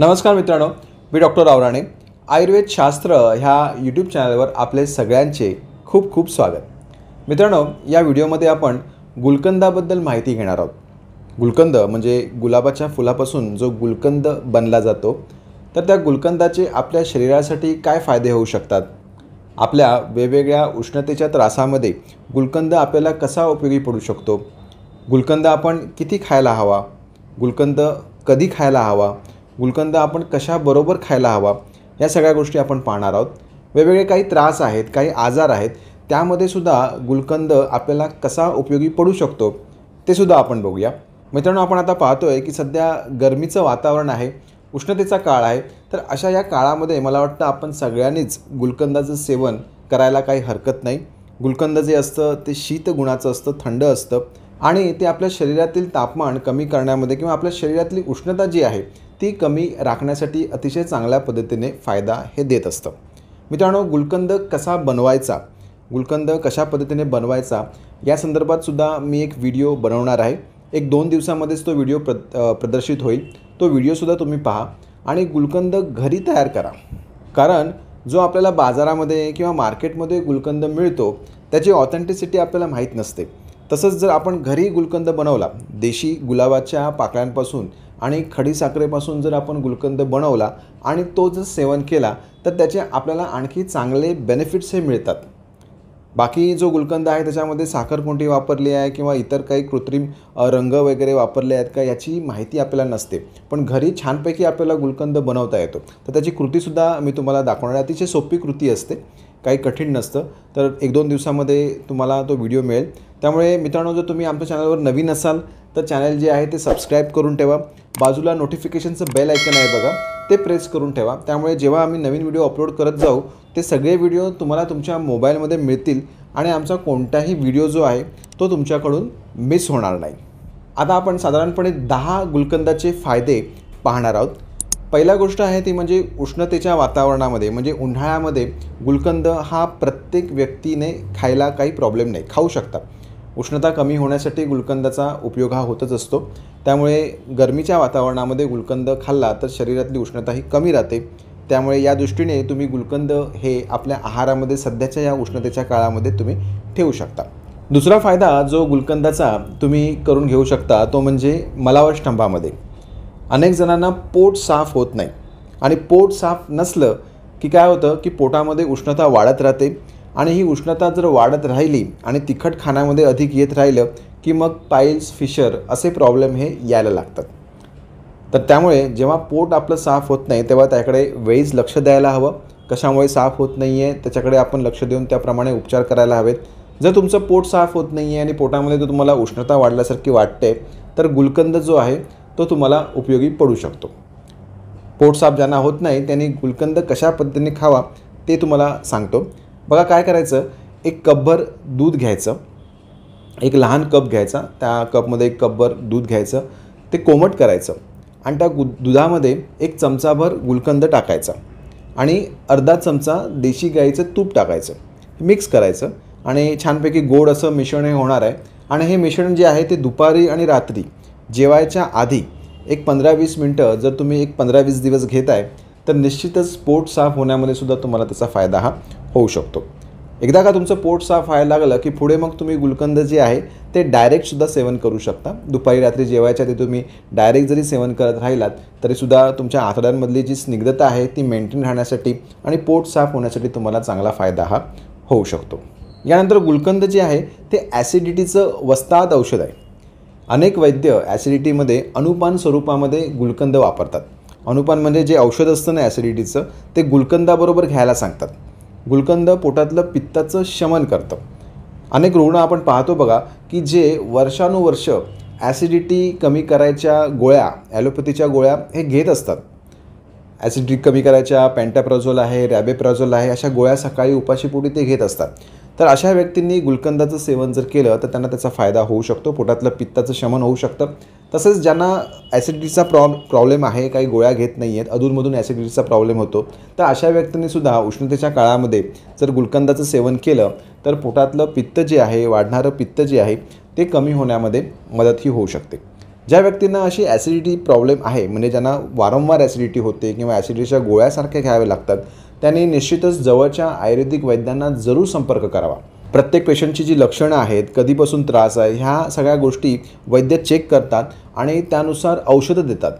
नमस्कार मित्रांनो मी डॉक्टर रावराणे आयुर्वेदशास्त्र ह्या यूट्यूब चॅनलवर आपले सगळ्यांचे खूप खूप स्वागत मित्रांनो या व्हिडिओमध्ये आपण गुलकंदाबद्दल माहिती घेणार आहोत गुलकंद म्हणजे गुलाबाच्या फुलापासून जो गुलकंद बनला जातो तर त्या गुलकंदाचे आपल्या शरीरासाठी काय फायदे होऊ शकतात आपल्या वेगवेगळ्या उष्णतेच्या त्रासामध्ये गुलकंद आपल्याला कसा उपयोगी पडू शकतो गुलकंद आपण किती खायला हवा गुलकंद कधी खायला हवा गुलकंद आपण कशाबरोबर खायला हवा या सगळ्या गोष्टी आपण पाहणार आहोत वेगवेगळे काही त्रास आहेत काही आजार आहेत त्यामध्ये सुद्धा गुलकंद आपल्याला कसा उपयोगी पडू शकतो ते सुद्धा आपण बघूया मित्रांनो आपण आता पाहतो आहे की सध्या गरमीचं वातावरण आहे उष्णतेचा काळ आहे तर अशा या काळामध्ये मला वाटतं आपण सगळ्यांनीच गुलकंदाचं सेवन करायला काही हरकत नाही गुलकंद जे असतं ते शीत गुणाचं असतं थंड असतं आणि ते आपल्या शरीरातील तापमान कमी करण्यामध्ये किंवा आपल्या शरीरातली उष्णता जी आहे ती कमी राखण्यासाठी अतिशय चांगल्या पद्धतीने फायदा हे देत असतं मित्रांनो गुलकंद कसा बनवायचा गुलकंद कशा पद्धतीने बनवायचा या संदर्भात सुद्धा मी एक व्हिडिओ बनवणार आहे एक दोन दिवसामध्येच तो व्हिडिओ प्र प्रदर्शित होईल तो व्हिडिओसुद्धा तुम्ही पहा आणि गुलकंद घरी तयार करा कारण जो आपल्याला बाजारामध्ये किंवा मार्केटमध्ये गुलकंद मिळतो त्याची ऑथेंटिसिटी आपल्याला माहीत नसते तसंच जर आपण घरी गुलकंद बनवला देशी गुलाबाच्या पाकळ्यांपासून आणि खडीसाखरेपासून जर आपण गुलकंद बनवला आणि तो जर सेवन केला तर त्याचे आपल्याला आणखी चांगले बेनिफिट्स हे मिळतात बाकी जो गुलकंद आहे त्याच्यामध्ये साखर कोणती वापरली आहे किंवा इतर काही कृत्रिम रंग वगैरे वापरले आहेत का याची माहिती आपल्याला नसते पण घरी छानपैकी आपल्याला गुलकंद बनवता येतो तर त्याची कृतीसुद्धा मी तुम्हाला दाखवणार अतिशय सोपी कृती असते काही कठीण नसतं तर एक दोन दिवसामध्ये तुम्हाला तो व्हिडिओ मिळेल त्यामुळे मित्रांनो जर तुम्ही आमच्या चॅनलवर नवीन असाल तर चॅनल जे आहे ते सबस्क्राईब करून ठेवा बाजूला नोटिफिकेशनचं बेल ऐकन आहे बघा ते प्रेस करून ठेवा त्यामुळे जेव्हा आम्ही नवीन व्हिडिओ अपलोड करत जाऊ ते सगळे व्हिडिओ तुम्हाला तुमच्या मोबाईलमध्ये मिळतील आणि आमचा कोणताही व्हिडिओ जो आहे तो तुमच्याकडून मिस होणार नाही आता आपण साधारणपणे दहा गुलकंदाचे फायदे पाहणार आहोत पहिला गोष्ट आहे ती म्हणजे उष्णतेच्या वातावरणामध्ये म्हणजे उन्हाळ्यामध्ये गुलकंद हा प्रत्येक व्यक्तीने खायला काही प्रॉब्लेम नाही खाऊ शकता उष्णता कमी होण्यासाठी गुलकंदाचा उपयोग हा होतच असतो त्यामुळे गरमीच्या वातावरणामध्ये गुलकंद खाल्ला तर शरीरातली उष्णता ही कमी राहते त्यामुळे या दृष्टीने तुम्ही गुलकंद हे आपल्या आहारामध्ये सध्याच्या या उष्णतेच्या काळामध्ये तुम्ही ठेवू शकता दुसरा फायदा जो गुलकंदाचा तुम्ही करून घेऊ शकता तो म्हणजे स्तंभामध्ये अनेक जणांना पोट साफ होत नाही आणि पोट साफ नसलं की काय होतं की पोटामध्ये उष्णता वाढत राहते आणि ही उष्णता जर वाढत राहिली आणि तिखट खाण्यामध्ये अधिक येत राहिलं की मग पाईल्स फिशर असे प्रॉब्लेम हे यायला लागतात तर त्यामुळे जेव्हा पोट आपलं साफ होत नाही तेव्हा त्याकडे वेळीच लक्ष द्यायला हवं कशामुळे साफ होत नाही आहे त्याच्याकडे आपण लक्ष देऊन त्याप्रमाणे उपचार करायला हवेत जर तुमचं पोट साफ होत नाही आहे आणि पोटामध्ये जर तुम्हाला उष्णता वाढल्यासारखी वाटते तर गुलकंद जो आहे तो तुम्हाला उपयोगी पडू शकतो पोट साफ ज्यांना होत नाही त्यांनी गुलकंद कशा पद्धतीने खावा ते तुम्हाला सांगतो बघा काय करायचं एक कपभर दूध घ्यायचं एक लहान कप घ्यायचा त्या कपमध्ये एक कपभर दूध घ्यायचं ते कोमट करायचं आणि त्या गु दुधामध्ये एक चमचाभर गुलकंद टाकायचा आणि अर्धा चमचा देशी गाईचं तूप टाकायचं मिक्स करायचं आणि छानपैकी गोड असं मिश्रण हे होणार आहे आणि हे मिश्रण जे आहे ते दुपारी आणि रात्री जेवायच्या आधी एक पंधरा वीस मिनटं जर तुम्ही एक पंधरा वीस दिवस घेत आहे तर निश्चितच पोट साफ होण्यामध्ये सुद्धा तुम्हाला त्याचा फायदा हा होऊ शकतो एकदा का तुमचं पोट साफ व्हायला लागलं की पुढे मग तुम्ही गुलकंद जे आहे ते डायरेक्टसुद्धा सेवन करू शकता दुपारी रात्री जेवायच्या ते तुम्ही डायरेक्ट जरी सेवन करत राहिलात तरीसुद्धा तुमच्या आतड्यांमधली जी स्निग्धता आहे ती मेंटेन राहण्यासाठी आणि पोट साफ होण्यासाठी तुम्हाला चांगला फायदा हा होऊ शकतो यानंतर गुलकंद जे आहे ते ॲसिडिटीचं वस्ताद औषध आहे अनेक वैद्य ॲसिडिटीमध्ये अनुपान स्वरूपामध्ये गुलकंद वापरतात अनुपान म्हणजे जे औषध असतं ना ॲसिडिटीचं ते गुलकंदाबरोबर घ्यायला सांगतात गुलकंद पोटातलं पित्ताचं शमन करतं अनेक रुग्ण आपण पाहतो बघा की जे वर्षानुवर्ष ॲसिडिटी कमी करायच्या गोळ्या ॲलोपॅथीच्या गोळ्या हे घेत असतात ॲसिडिटी कमी करायच्या पॅन्टॅप्राझोल आहे रॅबेप्राझोल आहे अशा गोळ्या सकाळी उपाशीपोटी ते घेत असतात तर अशा व्यक्तींनी गुलकंदाचं सेवन जर केलं तर त्यांना त्याचा फायदा होऊ शकतो पोटातलं पित्ताचं शमन होऊ शकतं तसंच ज्यांना ॲसिडिटीचा प्रॉ प्रॉब्लेम आहे काही गोळ्या घेत नाही आहेत अधूनमधून ॲसिडिटीचा प्रॉब्लेम होतो तर अशा व्यक्तींनीसुद्धा उष्णतेच्या काळामध्ये जर गुलकंदाचं सेवन केलं तर पोटातलं पित्त जे आहे वाढणारं पित्त जे आहे ते कमी होण्यामध्ये मदतही होऊ शकते ज्या व्यक्तींना अशी ॲसिडिटी प्रॉब्लेम आहे म्हणजे ज्यांना वारंवार ॲसिडिटी होते किंवा ॲसिडिटीच्या गोळ्यासारख्या घ्याव्या लागतात त्यांनी निश्चितच जवळच्या आयुर्वेदिक वैद्यांना जरूर संपर्क करावा प्रत्येक पेशंटची जी लक्षणं आहेत कधीपासून त्रास आहे ह्या सगळ्या गोष्टी वैद्य चेक करतात आणि त्यानुसार औषधं देतात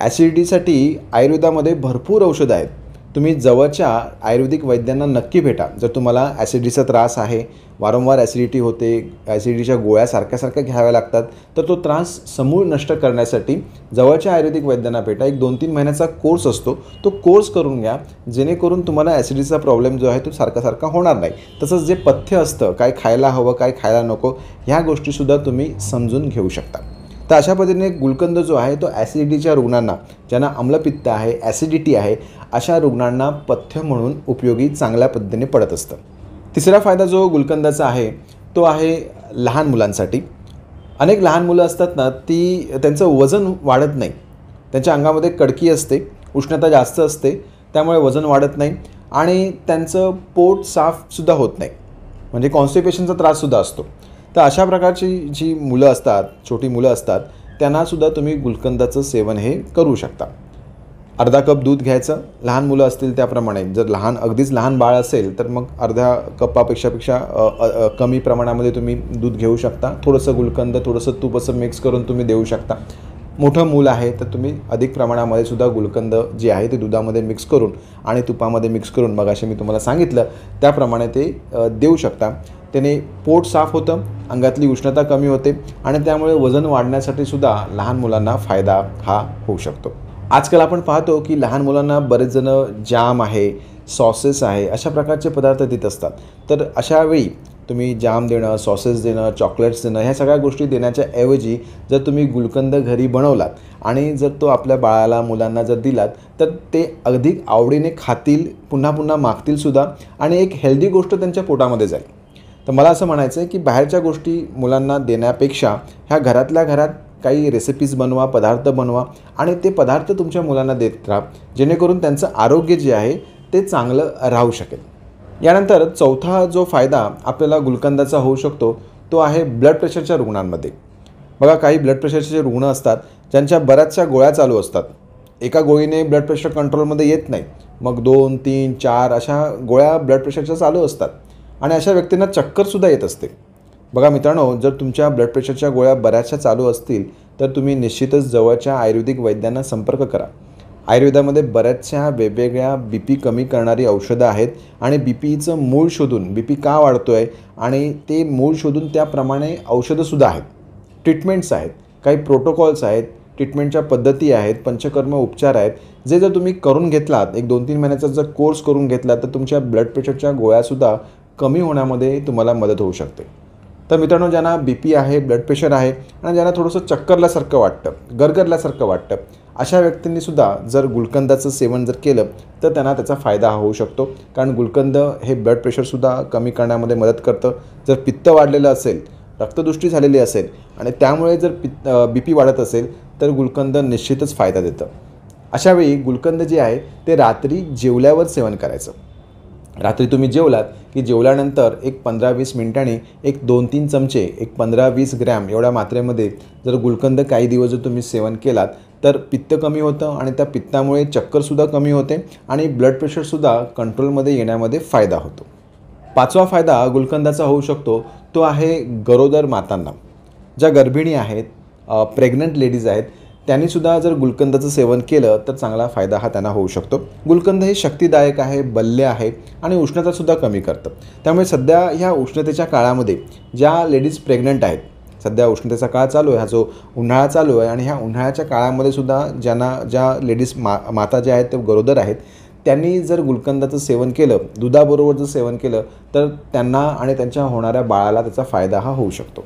ॲसिडिटीसाठी आयुर्वेदामध्ये भरपूर औषधं आहेत तुम्ही जवळच्या आयुर्वेदिक वैद्यांना नक्की भेटा जर तुम्हाला ॲसिडीचा त्रास आहे वारंवार ॲसिडिटी होते ॲसिडीच्या गोळ्या सारख्या सारख्या घ्याव्या लागतात तर तो त्रास समूळ नष्ट करण्यासाठी जवळच्या आयुर्वेदिक वैद्यांना भेटा एक दोन तीन महिन्याचा कोर्स असतो तो कोर्स करून घ्या जेणेकरून तुम्हाला ॲसिडीचा प्रॉब्लेम जो आहे तो सारखा सारखा होणार नाही तसंच जे पथ्य असतं काय खायला हवं काय खायला नको ह्या गोष्टीसुद्धा तुम्ही समजून घेऊ शकता तर अशा पद्धतीने गुलकंद जो आहे तो ॲसिडिटीच्या रुग्णांना ज्यांना आम्लपित्त आहे ॲसिडिटी आहे अशा रुग्णांना पथ्य म्हणून उपयोगी चांगल्या पद्धतीने पडत असतं तिसरा फायदा जो गुलकंदाचा आहे तो आहे लहान मुलांसाठी अनेक लहान मुलं असतात ना ती त्यांचं वजन वाढत नाही त्यांच्या अंगामध्ये कडकी असते उष्णता जास्त असते त्यामुळे वजन वाढत नाही आणि त्यांचं पोट साफसुद्धा होत नाही म्हणजे कॉन्स्टिपेशनचा त्राससुद्धा असतो तर अशा प्रकारची जी मुलं असतात छोटी मुलं असतात त्यांनासुद्धा तुम्ही गुलकंदाचं सेवन हे करू शकता अर्धा कप दूध घ्यायचं लहान मुलं असतील त्याप्रमाणे जर लहान अगदीच लहान बाळ असेल तर मग अर्ध्या कपापेक्षापेक्षा कमी प्रमाणामध्ये तुम्ही दूध घेऊ शकता थोडंसं गुलकंद थोडंसं तूप असं मिक्स करून तुम्ही देऊ शकता मोठं मूल आहे तर तुम्ही अधिक प्रमाणामध्ये सुद्धा गुलकंद जे आहे ते दुधामध्ये मिक्स करून आणि तुपामध्ये मिक्स करून मगाशी मी तुम्हाला सांगितलं त्याप्रमाणे ते देऊ शकता त्याने पोट साफ होतं अंगातली उष्णता कमी होते आणि त्यामुळे वजन वाढण्यासाठी सुद्धा लहान मुलांना फायदा हा होऊ शकतो आजकाल आपण पाहतो की लहान मुलांना बरेच जण जाम आहे सॉसेस आहे अशा प्रकारचे पदार्थ देत असतात तर अशावेळी तुम्ही जाम देणं सॉसेस देणं चॉकलेट्स देणं ह्या सगळ्या गोष्टी देण्याच्या ऐवजी जर तुम्ही गुलकंद घरी बनवलात आणि जर तो आपल्या बाळाला मुलांना जर दिलात तर ते अधिक आवडीने खातील पुन्हा पुन्हा मागतीलसुद्धा आणि एक हेल्दी गोष्ट त्यांच्या पोटामध्ये जाईल तर मला असं म्हणायचं आहे की बाहेरच्या गोष्टी मुलांना देण्यापेक्षा ह्या घरातल्या घरात काही रेसिपीज बनवा पदार्थ बनवा आणि ते पदार्थ तुमच्या मुलांना देत राहा जेणेकरून त्यांचं आरोग्य जे आहे ते चांगलं राहू शकेल यानंतर चौथा जो फायदा आपल्याला गुलकंदाचा होऊ शकतो तो आहे ब्लड प्रेशरच्या रुग्णांमध्ये बघा काही ब्लड प्रेशरचे जे रुग्ण असतात ज्यांच्या बऱ्याचशा गोळ्या चालू असतात एका गोळीने ब्लड प्रेशर कंट्रोलमध्ये येत नाही मग दोन तीन चार अशा गोळ्या ब्लड प्रेशरच्या चालू असतात आणि अशा व्यक्तींना चक्करसुद्धा येत असते बघा मित्रांनो जर तुमच्या ब्लड प्रेशरच्या गोळ्या बऱ्याचशा चालू असतील तर तुम्ही निश्चितच जवळच्या आयुर्वेदिक वैद्यांना संपर्क करा आयुर्वेदामध्ये बऱ्याचशा वेगवेगळ्या बी पी कमी करणारी औषधं आहेत आणि बी पीचं मूळ शोधून बी पी का वाढतो आहे आणि ते मूळ शोधून त्याप्रमाणे औषधंसुद्धा आहेत ट्रीटमेंट्स आहेत काही प्रोटोकॉल्स आहेत ट्रीटमेंटच्या पद्धती आहेत पंचकर्म उपचार आहेत जे जर तुम्ही करून घेतलात एक दोन तीन महिन्याचा जर कोर्स करून घेतला तर तुमच्या ब्लड प्रेशरच्या गोळ्यासुद्धा कमी होण्यामध्ये तुम्हाला मदत होऊ शकते तर मित्रांनो ज्यांना बी पी आहे ब्लड प्रेशर आहे आणि ज्यांना थोडंसं चक्करल्यासारखं वाटतं गरगरल्यासारखं वाटतं अशा व्यक्तींनीसुद्धा जर गुलकंदाचं सेवन जर केलं तर त्यांना त्याचा फायदा होऊ शकतो कारण गुलकंद हे ब्लड प्रेशरसुद्धा कमी करण्यामध्ये मदत करतं जर पित्त वाढलेलं असेल रक्तदृष्टी झालेली असेल आणि त्यामुळे जर पित्त बी पी वाढत असेल तर गुलकंद निश्चितच फायदा देतं अशावेळी गुलकंद जे आहे ते रात्री जेवल्यावर सेवन करायचं रात्री तुम्ही जेवलात की जेवल्यानंतर एक पंधरा वीस मिनिटांनी एक दोन तीन चमचे एक पंधरा वीस ग्रॅम एवढ्या मात्रेमध्ये जर गुलकंद काही दिवस जर तुम्ही सेवन केलात तर पित्त कमी होतं आणि त्या पित्तामुळे चक्करसुद्धा कमी होते आणि ब्लड प्रेशरसुद्धा कंट्रोलमध्ये येण्यामध्ये फायदा होतो पाचवा फायदा गुलकंदाचा होऊ शकतो तो आहे गरोदर मातांना ज्या गर्भिणी आहेत प्रेग्नंट लेडीज आहेत त्यांनीसुद्धा जर गुलकंदाचं सेवन केलं तर चांगला फायदा हा त्यांना होऊ शकतो गुलकंद हे शक्तीदायक आहे बल्ले आहे आणि उष्णतासुद्धा कमी करतं त्यामुळे सध्या ह्या उष्णतेच्या काळामध्ये ज्या लेडीज प्रेग्नंट आहेत सध्या उष्णतेचा काळ चालू आहे हा जो उन्हाळा चालू आहे आणि ह्या उन्हाळ्याच्या काळामध्ये सुद्धा ज्यांना ज्या लेडीज मा माता ज्या आहेत ते गरोदर आहेत त्यांनी जर गुलकंदाचं सेवन केलं दुधाबरोबर जर सेवन केलं तर त्यांना आणि त्यांच्या होणाऱ्या बाळाला त्याचा फायदा हा होऊ शकतो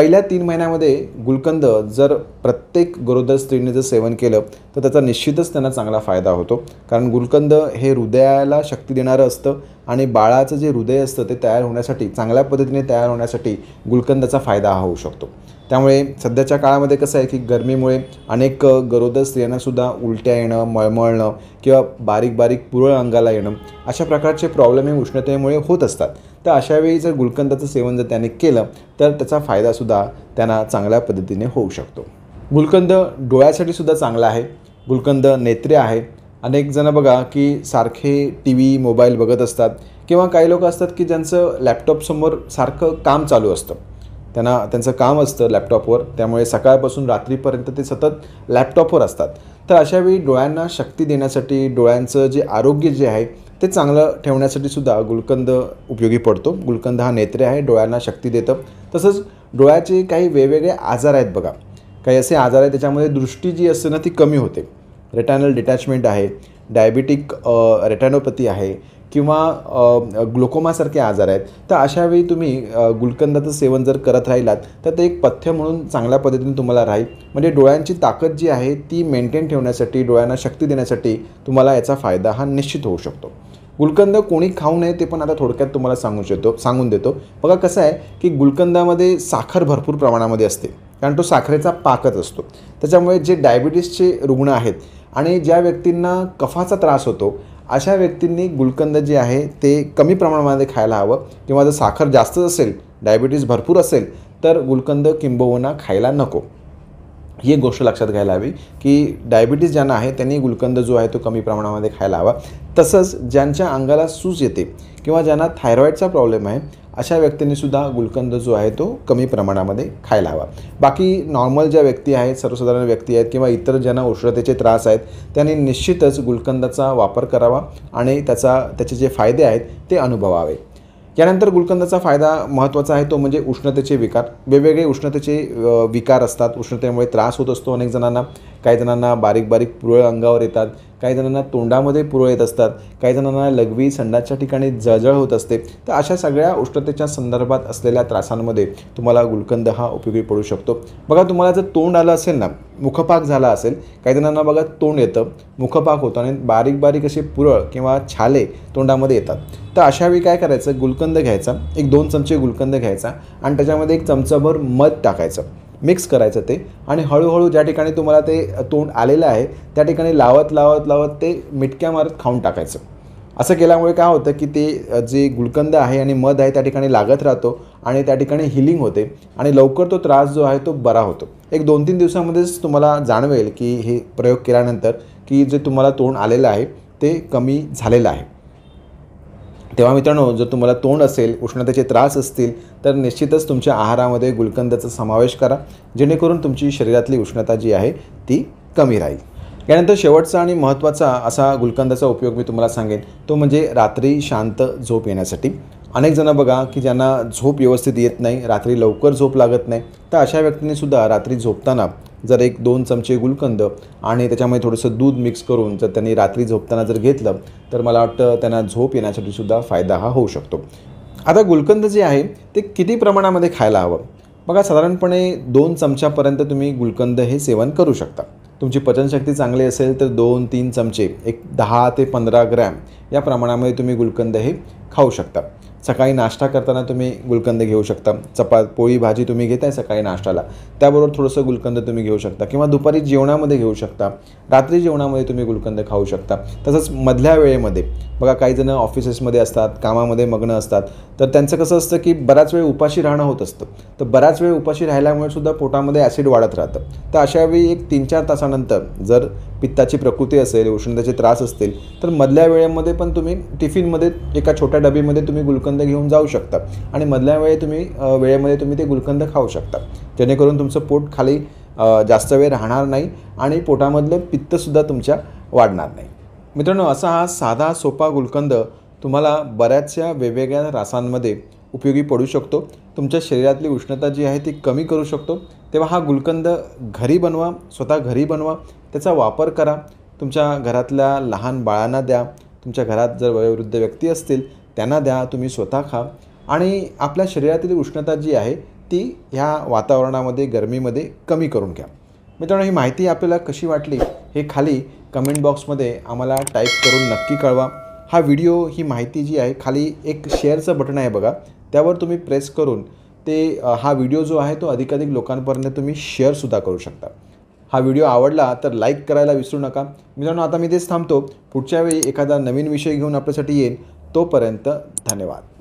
पहिल्या तीन महिन्यामध्ये गुलकंद जर प्रत्येक गरोदर स्त्रीने जर सेवन केलं तर त्याचा निश्चितच त्यांना चांगला फायदा होतो कारण गुलकंद हे हृदयाला शक्ती देणारं असतं आणि बाळाचं जे हृदय असतं ते तयार होण्यासाठी चांगल्या पद्धतीने तयार होण्यासाठी गुलकंदाचा फायदा हा होऊ शकतो त्यामुळे सध्याच्या काळामध्ये कसं आहे की गरमीमुळे अनेक गरोदर स्त्रियांनासुद्धा उलट्या येणं मळमळणं किंवा बारीक बारीक पुरळ अंगाला येणं अशा प्रकारचे प्रॉब्लेम हे उष्णतेमुळे होत असतात तर अशावेळी जर गुलकंदाचं सेवन जर त्याने केलं तर त्याचा फायदासुद्धा त्यांना चांगल्या पद्धतीने होऊ शकतो गुलकंद डोळ्यासाठी सुद्धा चांगला आहे गुलकंद नेत्रे आहे अनेक जण बघा की सारखे टी व्ही मोबाईल बघत असतात किंवा काही लोक असतात की ज्यांचं लॅपटॉपसमोर सारखं काम चालू असतं त्यांना त्यांचं काम असतं लॅपटॉपवर त्यामुळे सकाळपासून रात्रीपर्यंत ते सतत लॅपटॉपवर असतात तर अशावेळी डोळ्यांना शक्ती देण्यासाठी डोळ्यांचं जे आरोग्य जे आहे ते चांगलं ठेवण्यासाठी सुद्धा गुलकंद उपयोगी पडतो गुलकंद हा नेत्रे आहे डोळ्यांना शक्ती देतं तसंच डोळ्याचे काही वेगवेगळे आजार आहेत बघा काही असे आजार आहेत त्याच्यामध्ये दृष्टी जी असते ना ती कमी होते रेटॅनल डिटॅचमेंट आहे डायबिटिक रेटॅनोपॅथी आहे किंवा ग्लोकोमासारखे आजार आहेत तर अशावेळी तुम्ही गुलकंदाचं सेवन जर करत राहिलात तर ते एक पथ्य म्हणून चांगल्या पद्धतीने तुम्हाला राहील म्हणजे डोळ्यांची ताकद जी आहे ती मेंटेन ठेवण्यासाठी डोळ्यांना शक्ती देण्यासाठी तुम्हाला याचा फायदा हा निश्चित होऊ शकतो गुलकंद कोणी खाऊ नये ते पण आता थोडक्यात तुम्हाला सांगू शकतो सांगून देतो बघा कसं आहे की गुलकंदामध्ये साखर भरपूर प्रमाणामध्ये असते कारण तो साखरेचा पाकच असतो त्याच्यामुळे जे डायबिटीसचे रुग्ण आहेत आणि ज्या व्यक्तींना कफाचा त्रास होतो अशा व्यक्तींनी गुलकंद जे आहे ते कमी प्रमाणामध्ये खायला हवं किंवा जर साखर जास्तच असेल डायबिटीज भरपूर असेल तर गुलकंद किंबहुना खायला नको ही एक गोष्ट लक्षात घ्यायला हवी की डायबिटीज ज्यांना आहे त्यांनी गुलकंद जो आहे तो कमी प्रमाणामध्ये खायला हवा तसंच ज्यांच्या अंगाला सूज येते किंवा ज्यांना थायरॉईडचा प्रॉब्लेम आहे अशा व्यक्तींनीसुद्धा गुलकंद जो आहे तो कमी प्रमाणामध्ये खायला हवा बाकी नॉर्मल ज्या व्यक्ती आहेत सर्वसाधारण व्यक्ती आहेत किंवा इतर ज्यांना उष्णतेचे त्रास आहेत त्यांनी निश्चितच गुलकंदाचा वापर करावा आणि त्याचा त्याचे जे फायदे आहेत ते अनुभवावे यानंतर गुलकंदाचा फायदा महत्त्वाचा आहे तो म्हणजे उष्णतेचे विकार वेगवेगळे उष्णतेचे विकार असतात उष्णतेमुळे त्रास होत असतो अनेक जणांना काही जणांना बारीक बारीक पुरळ अंगावर येतात काही जणांना तोंडामध्ये पुरळ येत असतात काही जणांना लघवी संडाच्या ठिकाणी जळजळ होत असते तर अशा सगळ्या उष्णतेच्या संदर्भात असलेल्या त्रासांमध्ये तुम्हाला गुलकंद हा उपयोगी पडू शकतो बघा तुम्हाला जर तोंड आलं असेल ना मुखपाक झाला असेल काही जणांना बघा तोंड येतं मुखपाक होतं आणि बारीक बारीक असे पुरळ किंवा छाले तोंडामध्ये येतात तर अशावेळी काय करायचं गुलकंद घ्यायचा एक दोन चमचे गुलकंद घ्यायचा आणि त्याच्यामध्ये एक चमचाभर मध टाकायचं मिक्स करायचं ते आणि हळूहळू ज्या ठिकाणी तुम्हाला ते तोंड आलेलं आहे त्या ठिकाणी लावत लावत लावत ते मिटक्या मारत खाऊन टाकायचं असं केल्यामुळे काय होतं की ते जे गुलकंद आहे आणि मध आहे त्या ठिकाणी लागत राहतो आणि त्या ठिकाणी हिलिंग होते आणि लवकर तो त्रास जो आहे तो बरा होतो एक दोन तीन दिवसामध्येच तुम्हाला जाणवेल की हे प्रयोग केल्यानंतर की जे तुम्हाला तोंड आलेलं आहे ते कमी झालेलं आहे तेव्हा मित्रांनो जर तुम्हाला तोंड असेल उष्णतेचे त्रास असतील तर निश्चितच तुमच्या आहारामध्ये गुलकंदाचा समावेश करा जेणेकरून तुमची शरीरातली उष्णता जी आहे ती कमी राहील यानंतर शेवटचा आणि महत्त्वाचा असा गुलकंदाचा उपयोग मी तुम्हाला सांगेन तो म्हणजे रात्री शांत झोप येण्यासाठी अनेक जण बघा की ज्यांना झोप व्यवस्थित येत नाही रात्री लवकर झोप लागत नाही तर अशा व्यक्तींनीसुद्धा रात्री झोपताना जर एक दोन चमचे गुलकंद आणि त्याच्यामध्ये थोडंसं दूध मिक्स करून जर त्यांनी रात्री झोपताना जर घेतलं तर मला वाटतं त्यांना झोप येण्यासाठी सुद्धा फायदा हा होऊ शकतो आता गुलकंद जे आहे ते किती प्रमाणामध्ये खायला हवं बघा साधारणपणे दोन चमच्यापर्यंत तुम्ही गुलकंद हे सेवन करू शकता तुमची पचनशक्ती चांगली असेल तर दोन तीन चमचे एक दहा ते पंधरा ग्रॅम या प्रमाणामध्ये तुम्ही गुलकंद हे खाऊ शकता सकाळी नाश्ता करताना तुम्ही गुलकंद घेऊ शकता चपात पोळी भाजी तुम्ही घेताय सकाळी नाश्ताला त्याबरोबर थोडंसं गुलकंद तुम्ही घेऊ शकता किंवा दुपारी जेवणामध्ये घेऊ शकता रात्री जेवणामध्ये तुम्ही गुलकंद खाऊ शकता तसंच मधल्या वेळेमध्ये बघा काहीजणं ऑफिसेसमध्ये असतात कामामध्ये मग्न असतात तर त्यांचं कसं असतं की बराच वेळ उपाशी राहणं होत असतं तर बराच वेळ उपाशी राहिल्यामुळे सुद्धा पोटामध्ये ॲसिड वाढत राहतं तर अशावेळी एक तीन चार तासानंतर जर पित्ताची प्रकृती असेल उष्णतेचे त्रास असतील तर मधल्या वेळेमध्ये पण तुम्ही टिफिनमध्ये एका छोट्या डबीमध्ये तुम्ही गुलकंद घेऊन जाऊ शकता आणि मधल्या वेळे तुम्ही वेळेमध्ये तुम्ही ते गुलकंद खाऊ शकता जेणेकरून तुमचं पोट खाली जास्त वेळ राहणार नाही आणि पोटामधलं पित्तसुद्धा तुमच्या वाढणार नाही मित्रांनो असा हा साधा सोपा गुलकंद तुम्हाला बऱ्याचशा वेगवेगळ्या रासांमध्ये उपयोगी पडू शकतो तुमच्या शरीरातली उष्णता जी आहे ती कमी करू शकतो तेव्हा हा गुलकंद घरी बनवा स्वतः घरी बनवा त्याचा वापर करा तुमच्या घरातल्या लहान बाळांना द्या तुमच्या घरात जर वयोवृद्ध व्यक्ती असतील त्यांना द्या तुम्ही स्वतः खा आणि आपल्या शरीरातील उष्णता जी आहे ती ह्या वातावरणामध्ये गरमीमध्ये कमी करून घ्या मित्रांनो ही माहिती आपल्याला कशी वाटली हे खाली कमेंट बॉक्समध्ये आम्हाला टाईप करून नक्की कळवा हा व्हिडिओ ही माहिती जी आहे खाली एक शेअरचं बटन आहे बघा त्यावर तुम्ही प्रेस करून ते हा व्हिडिओ जो आहे तो अधिकाधिक लोकांपर्यंत तुम्ही शेअरसुद्धा करू शकता हा व्हिडिओ आवडला तर लाईक करायला विसरू नका मित्रांनो आता मी तेच थांबतो पुढच्या वेळी एखादा नवीन विषय घेऊन आपल्यासाठी येईल तोपर्यंत धन्यवाद